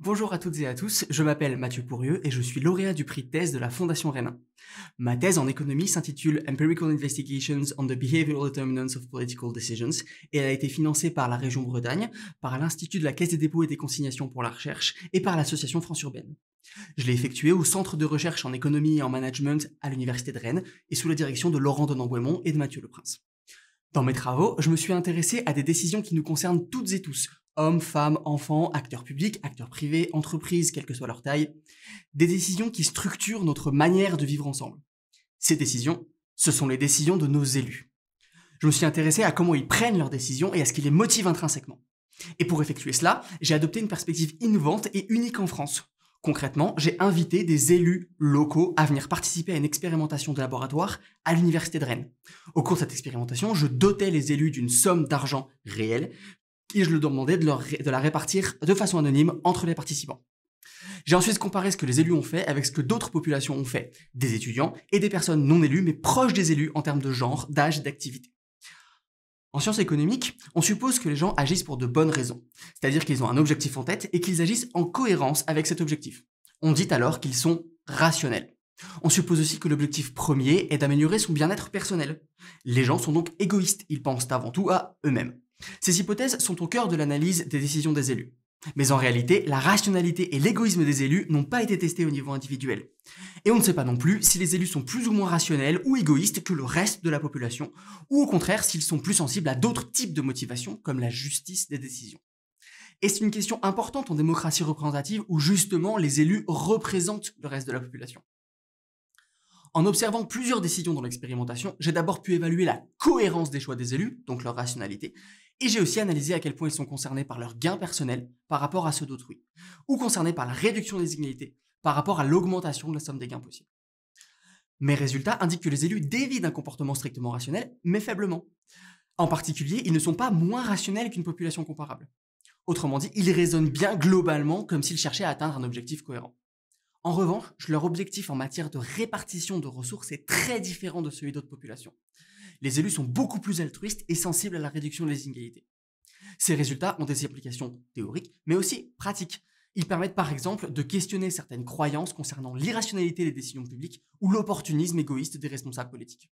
Bonjour à toutes et à tous, je m'appelle Mathieu Pourrieux et je suis lauréat du prix de thèse de la Fondation Rennes. Ma thèse en économie s'intitule Empirical Investigations on the Behavioral Determinants of Political Decisions et elle a été financée par la région Bretagne, par l'Institut de la Caisse des dépôts et des consignations pour la recherche et par l'association France Urbaine. Je l'ai effectuée au Centre de recherche en économie et en management à l'Université de Rennes et sous la direction de Laurent Denambouémont et de Mathieu Leprince. Dans mes travaux, je me suis intéressé à des décisions qui nous concernent toutes et tous, hommes, femmes, enfants, acteurs publics, acteurs privés, entreprises, quelle que soit leur taille, des décisions qui structurent notre manière de vivre ensemble. Ces décisions, ce sont les décisions de nos élus. Je me suis intéressé à comment ils prennent leurs décisions et à ce qui les motive intrinsèquement. Et pour effectuer cela, j'ai adopté une perspective innovante et unique en France. Concrètement, j'ai invité des élus locaux à venir participer à une expérimentation de laboratoire à l'Université de Rennes. Au cours de cette expérimentation, je dotais les élus d'une somme d'argent réelle et je leur demandais de, la répartir de façon anonyme entre les participants. J'ai ensuite comparé ce que les élus ont fait avec ce que d'autres populations ont fait, des étudiants et des personnes non élues mais proches des élus en termes de genre, d'âge d'activité. En sciences économiques, on suppose que les gens agissent pour de bonnes raisons, c'est-à-dire qu'ils ont un objectif en tête et qu'ils agissent en cohérence avec cet objectif. On dit alors qu'ils sont rationnels. On suppose aussi que l'objectif premier est d'améliorer son bien-être personnel. Les gens sont donc égoïstes, ils pensent avant tout à eux-mêmes. Ces hypothèses sont au cœur de l'analyse des décisions des élus. Mais en réalité, la rationalité et l'égoïsme des élus n'ont pas été testés au niveau individuel. Et on ne sait pas non plus si les élus sont plus ou moins rationnels ou égoïstes que le reste de la population, ou au contraire s'ils sont plus sensibles à d'autres types de motivations comme la justice des décisions. Et c'est une question importante en démocratie représentative où justement les élus représentent le reste de la population. En observant plusieurs décisions dans l'expérimentation, j'ai d'abord pu évaluer la cohérence des choix des élus, donc leur rationalité, et j'ai aussi analysé à quel point ils sont concernés par leurs gains personnels par rapport à ceux d'autrui, ou concernés par la réduction des inégalités par rapport à l'augmentation de la somme des gains possibles. Mes résultats indiquent que les élus dévient d'un comportement strictement rationnel, mais faiblement. En particulier, ils ne sont pas moins rationnels qu'une population comparable. Autrement dit, ils raisonnent bien globalement comme s'ils cherchaient à atteindre un objectif cohérent. En revanche, leur objectif en matière de répartition de ressources est très différent de celui d'autres populations les élus sont beaucoup plus altruistes et sensibles à la réduction des inégalités. Ces résultats ont des applications théoriques, mais aussi pratiques. Ils permettent par exemple de questionner certaines croyances concernant l'irrationalité des décisions publiques ou l'opportunisme égoïste des responsables politiques.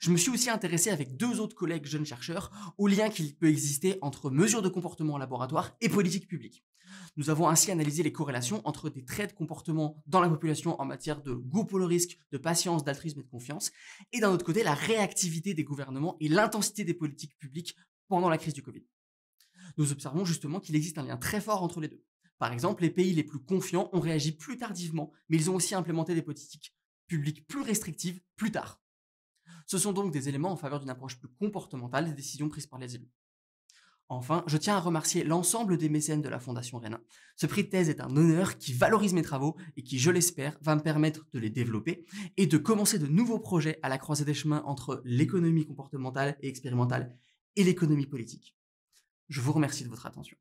Je me suis aussi intéressé avec deux autres collègues jeunes chercheurs au lien qu'il peut exister entre mesures de comportement en laboratoire et politique publique. Nous avons ainsi analysé les corrélations entre des traits de comportement dans la population en matière de goût pour le risque, de patience, d'altruisme et de confiance, et d'un autre côté la réactivité des gouvernements et l'intensité des politiques publiques pendant la crise du Covid. Nous observons justement qu'il existe un lien très fort entre les deux. Par exemple, les pays les plus confiants ont réagi plus tardivement, mais ils ont aussi implémenté des politiques publiques plus restrictives plus tard. Ce sont donc des éléments en faveur d'une approche plus comportementale des décisions prises par les élus. Enfin, je tiens à remercier l'ensemble des mécènes de la Fondation Rennes. Ce prix de thèse est un honneur qui valorise mes travaux et qui, je l'espère, va me permettre de les développer et de commencer de nouveaux projets à la croisée des chemins entre l'économie comportementale et expérimentale et l'économie politique. Je vous remercie de votre attention.